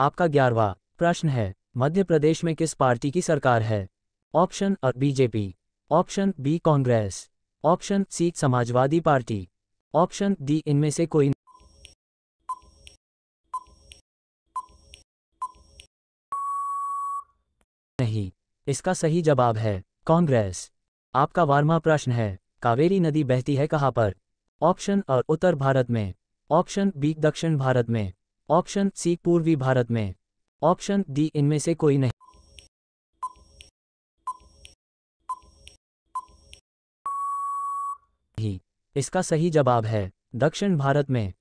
आपका ग्यारहवा प्रश्न है मध्य प्रदेश में किस पार्टी की सरकार है option A BJP option B Congress option C Samajwadi party option D इनमें से कोई नहीं इसका सही जवाब है कांग्रेस आपका वार्मा प्रश्न है कावेरी नदी बहती है कहां पर ऑप्शन अ उत्तर भारत में ऑप्शन बी दक्षिण भारत में ऑप्शन सी पूर्वी भारत में ऑप्शन डी इनमें से कोई नहीं ही इसका सही जवाब है दक्षिण भारत में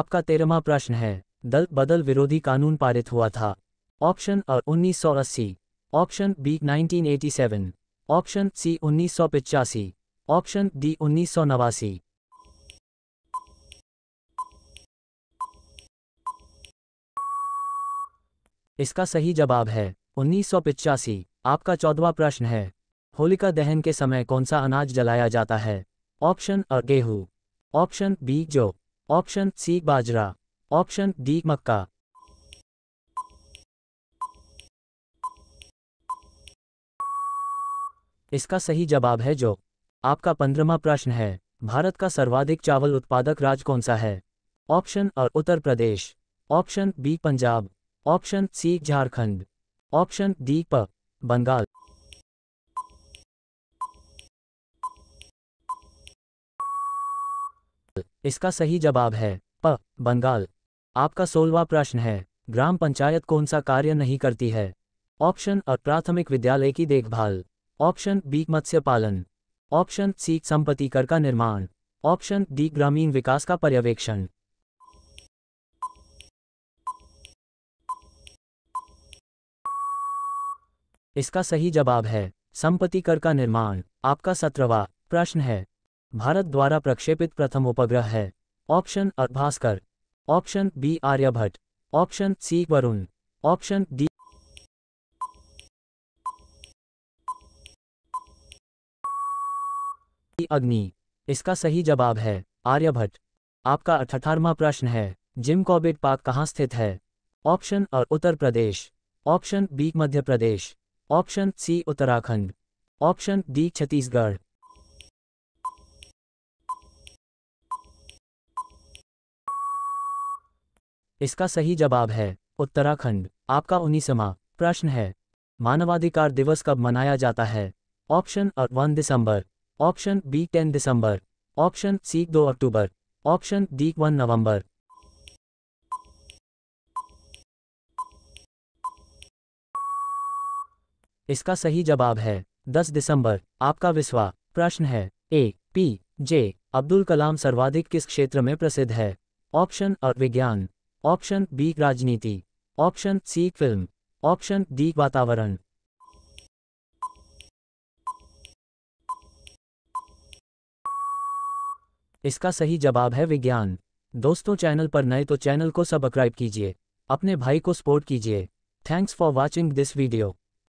आपका तेरहवा प्रश्न है दल बदल विरोधी कानून पारित हुआ था option A 1980, option B 1987, option C उन्नीस ऑप्शन डी उन्नीस इसका सही जवाब है उन्नीस आपका चौदवा प्रश्न है होलिका दहन के समय कौन सा अनाज जलाया जाता है ऑप्शन अ गेहूँ ऑप्शन बी जो ऑप्शन सी बाजरा ऑप्शन डी मक्का इसका सही जवाब है जो आपका पंद्रमा प्रश्न है भारत का सर्वाधिक चावल उत्पादक राज्य कौन सा है option A Uttar Pradesh option B Punjab option C Jharkhand option D प बंगाल इसका सही जवाब है प बंगाल आपका सोलवा प्रश्न है ग्राम पंचायत कौन सा कार्य नहीं करती है ऑप्शन अ प्राथमिक विद्यालय की देखभाल ऑप्शन बी मत्स्य पालन ऑप्शन सी संपत्ति कर का निर्माण ऑप्शन डी ग्रामीण विकास का पर्यवेक्षण इसका सही जवाब है संपत्ति कर का निर्माण आपका सत्रवा प्रश्न है भारत द्वारा प्रक्षेपित प्रथम उपग्रह है option A Bhaskar option B Aryabhata option C Varun option D Agni इसका सही जवाब है आर्यभट्ट आपका अठारवा प्रश्न है जिम कॉबिट पार्क कहाँ स्थित है option A Uttar Pradesh option B Madhya Pradesh option C Uttarakhand option D Chhattisgarh इसका सही जवाब है उत्तराखंड आपका उन्नीसवा प्रश्न है मानवाधिकार दिवस कब मनाया जाता है ऑप्शन अ वन दिसंबर ऑप्शन बी टेन दिसंबर ऑप्शन सी दो अक्टूबर ऑप्शन डी वन नवंबर इसका सही जवाब है दस दिसंबर आपका विश्वा प्रश्न है ए पी जे अब्दुल कलाम सर्वाधिक किस क्षेत्र में प्रसिद्ध है ऑप्शन अ विज्ञान ऑप्शन बी राजनीति option C film option D वातावरण इसका सही जवाब है विज्ञान दोस्तों चैनल पर नए तो चैनल को सब्सक्राइब कीजिए अपने भाई को सपोर्ट कीजिए thanks for watching this video